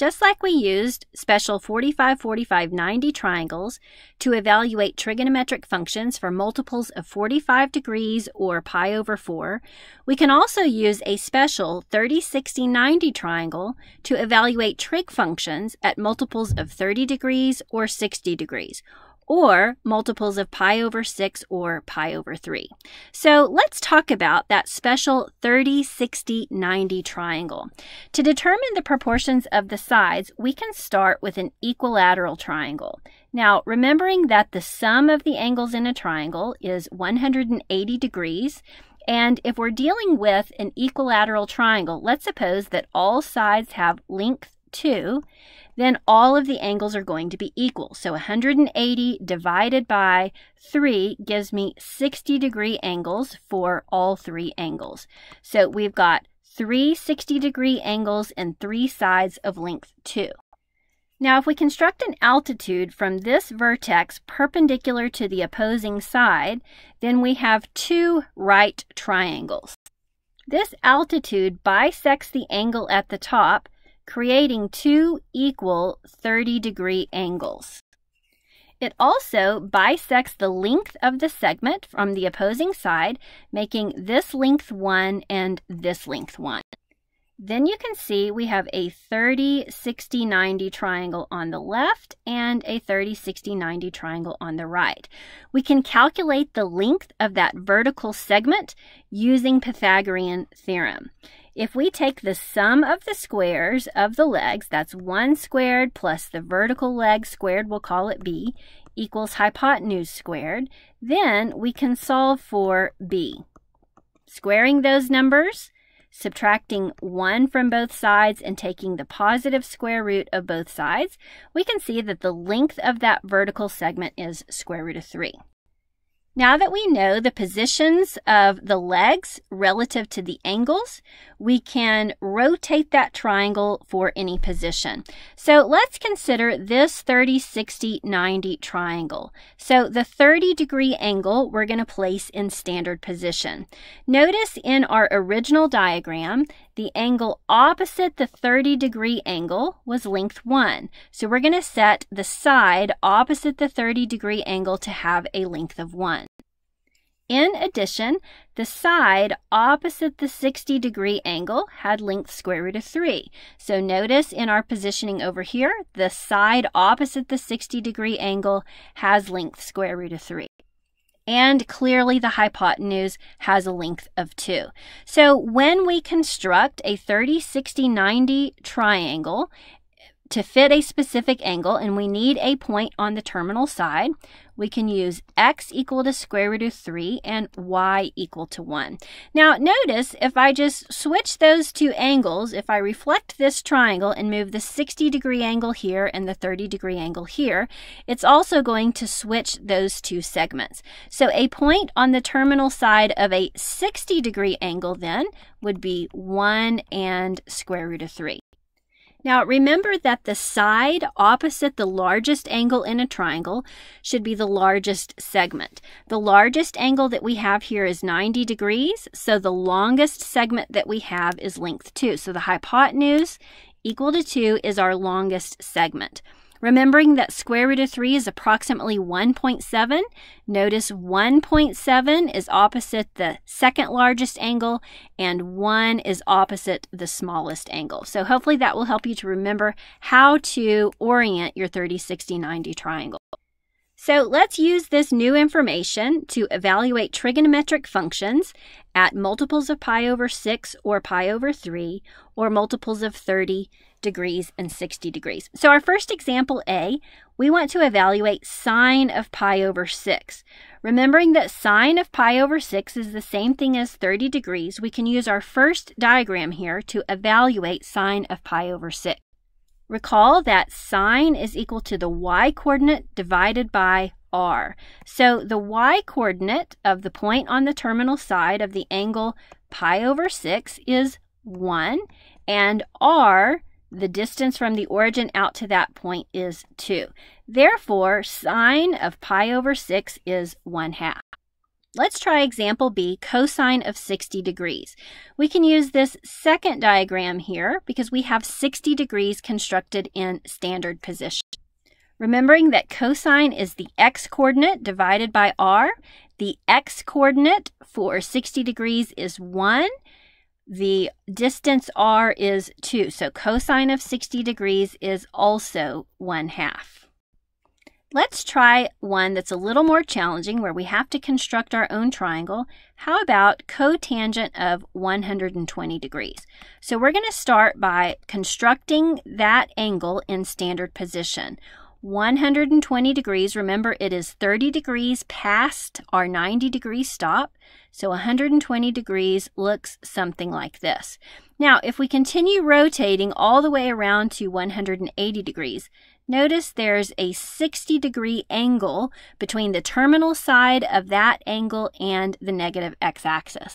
Just like we used special 45, 45, 90 triangles to evaluate trigonometric functions for multiples of 45 degrees or pi over 4, we can also use a special 30, 60, 90 triangle to evaluate trig functions at multiples of 30 degrees or 60 degrees, or multiples of pi over 6 or pi over 3. So let's talk about that special 30, 60, 90 triangle. To determine the proportions of the sides, we can start with an equilateral triangle. Now, remembering that the sum of the angles in a triangle is 180 degrees, and if we're dealing with an equilateral triangle, let's suppose that all sides have length 2, then all of the angles are going to be equal. So 180 divided by 3 gives me 60 degree angles for all three angles. So we've got three 60 degree angles and three sides of length 2. Now if we construct an altitude from this vertex perpendicular to the opposing side, then we have two right triangles. This altitude bisects the angle at the top creating two equal 30 degree angles. It also bisects the length of the segment from the opposing side, making this length 1 and this length 1. Then you can see we have a 30, 60, 90 triangle on the left and a 30, 60, 90 triangle on the right. We can calculate the length of that vertical segment using Pythagorean theorem. If we take the sum of the squares of the legs, that's 1 squared plus the vertical leg squared, we'll call it b, equals hypotenuse squared, then we can solve for b. Squaring those numbers, Subtracting 1 from both sides and taking the positive square root of both sides, we can see that the length of that vertical segment is square root of 3. Now that we know the positions of the legs relative to the angles, we can rotate that triangle for any position. So let's consider this 30, 60, 90 triangle. So the 30 degree angle we're going to place in standard position. Notice in our original diagram, the angle opposite the 30 degree angle was length 1. So we're going to set the side opposite the 30 degree angle to have a length of 1. In addition, the side opposite the 60 degree angle had length square root of 3. So notice in our positioning over here, the side opposite the 60 degree angle has length square root of 3. And clearly the hypotenuse has a length of 2. So when we construct a 30, 60, 90 triangle to fit a specific angle and we need a point on the terminal side, we can use x equal to square root of 3 and y equal to 1. Now notice if I just switch those two angles, if I reflect this triangle and move the 60 degree angle here and the 30 degree angle here, it's also going to switch those two segments. So a point on the terminal side of a 60 degree angle then would be 1 and square root of 3. Now remember that the side opposite the largest angle in a triangle should be the largest segment. The largest angle that we have here is 90 degrees, so the longest segment that we have is length 2. So the hypotenuse equal to 2 is our longest segment. Remembering that square root of 3 is approximately 1.7, notice 1.7 is opposite the second largest angle and 1 is opposite the smallest angle. So hopefully that will help you to remember how to orient your 30, 60, 90 triangle. So let's use this new information to evaluate trigonometric functions at multiples of pi over 6 or pi over 3 or multiples of 30 degrees and 60 degrees. So our first example A, we want to evaluate sine of pi over 6. Remembering that sine of pi over 6 is the same thing as 30 degrees, we can use our first diagram here to evaluate sine of pi over 6. Recall that sine is equal to the y-coordinate divided by r. So the y-coordinate of the point on the terminal side of the angle pi over 6 is 1, and r the distance from the origin out to that point is 2. Therefore, sine of pi over 6 is 1 half. Let's try example B, cosine of 60 degrees. We can use this second diagram here because we have 60 degrees constructed in standard position. Remembering that cosine is the x-coordinate divided by r, the x-coordinate for 60 degrees is 1, the distance r is 2, so cosine of 60 degrees is also 1 half. Let's try one that's a little more challenging where we have to construct our own triangle. How about cotangent of 120 degrees? So we're going to start by constructing that angle in standard position. 120 degrees. Remember, it is 30 degrees past our 90 degree stop. So 120 degrees looks something like this. Now, if we continue rotating all the way around to 180 degrees, notice there's a 60 degree angle between the terminal side of that angle and the negative x-axis.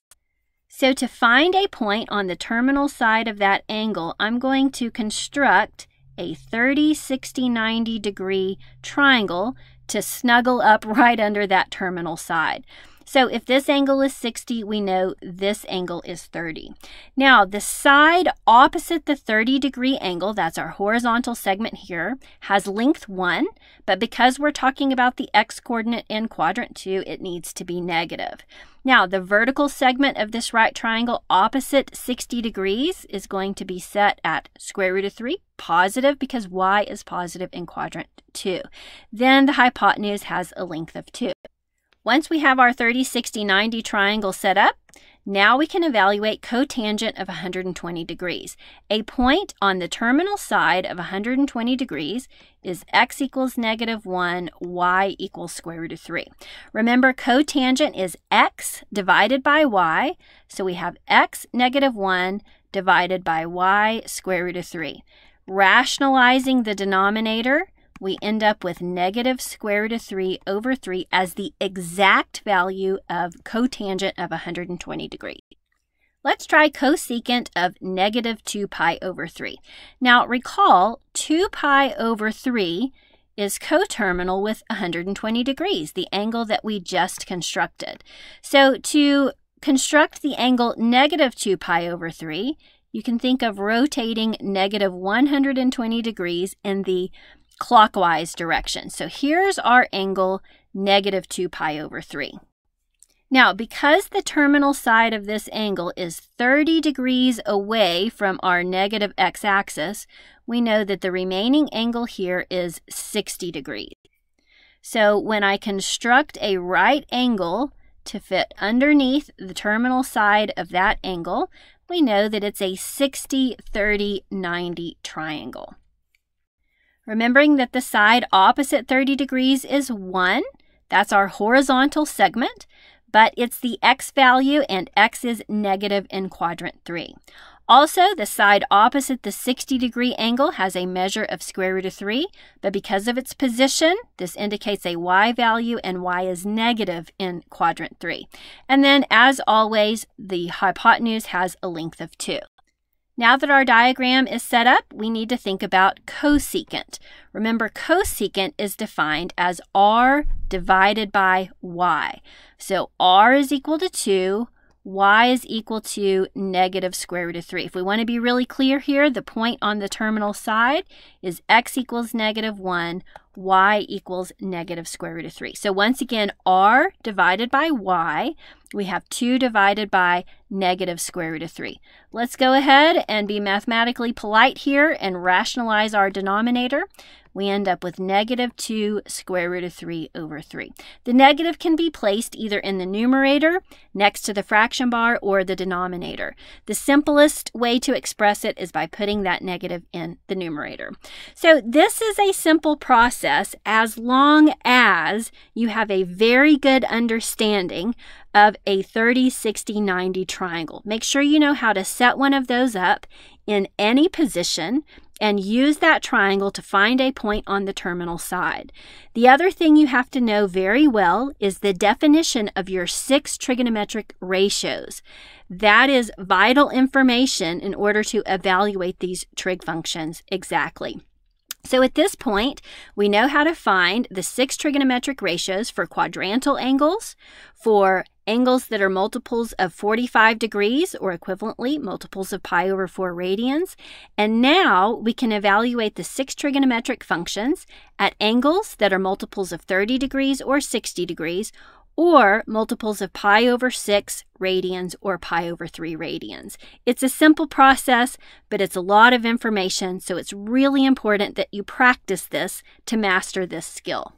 So to find a point on the terminal side of that angle, I'm going to construct a 30, 60, 90 degree triangle to snuggle up right under that terminal side. So if this angle is 60, we know this angle is 30. Now, the side opposite the 30 degree angle, that's our horizontal segment here, has length 1, but because we're talking about the x coordinate in quadrant 2, it needs to be negative. Now, the vertical segment of this right triangle opposite 60 degrees is going to be set at square root of 3, positive, because y is positive in quadrant 2. Then the hypotenuse has a length of 2. Once we have our 30, 60, 90 triangle set up, now we can evaluate cotangent of 120 degrees. A point on the terminal side of 120 degrees is x equals negative 1, y equals square root of 3. Remember, cotangent is x divided by y, so we have x negative 1 divided by y square root of 3. Rationalizing the denominator, we end up with negative square root of 3 over 3 as the exact value of cotangent of 120 degrees. Let's try cosecant of negative 2 pi over 3. Now recall, 2 pi over 3 is coterminal with 120 degrees, the angle that we just constructed. So to construct the angle negative 2 pi over 3, you can think of rotating negative 120 degrees in the clockwise direction. So here's our angle negative 2 pi over 3. Now, because the terminal side of this angle is 30 degrees away from our negative x-axis, we know that the remaining angle here is 60 degrees. So when I construct a right angle to fit underneath the terminal side of that angle, we know that it's a 60, 30, 90 triangle. Remembering that the side opposite 30 degrees is 1, that's our horizontal segment, but it's the x value and x is negative in quadrant 3. Also, the side opposite the 60 degree angle has a measure of square root of 3, but because of its position, this indicates a y value and y is negative in quadrant 3. And then, as always, the hypotenuse has a length of 2. Now that our diagram is set up, we need to think about cosecant. Remember, cosecant is defined as r divided by y. So r is equal to 2, y is equal to negative square root of 3. If we want to be really clear here, the point on the terminal side is x equals negative 1, y equals negative square root of 3. So once again, r divided by y, we have 2 divided by negative square root of 3. Let's go ahead and be mathematically polite here and rationalize our denominator we end up with negative 2 square root of 3 over 3. The negative can be placed either in the numerator, next to the fraction bar, or the denominator. The simplest way to express it is by putting that negative in the numerator. So this is a simple process as long as you have a very good understanding of a 30, 60, 90 triangle. Make sure you know how to set one of those up in any position and use that triangle to find a point on the terminal side. The other thing you have to know very well is the definition of your six trigonometric ratios. That is vital information in order to evaluate these trig functions exactly. So at this point, we know how to find the six trigonometric ratios for quadrantal angles, for Angles that are multiples of 45 degrees, or equivalently multiples of pi over 4 radians. And now we can evaluate the six trigonometric functions at angles that are multiples of 30 degrees or 60 degrees, or multiples of pi over 6 radians or pi over 3 radians. It's a simple process, but it's a lot of information, so it's really important that you practice this to master this skill.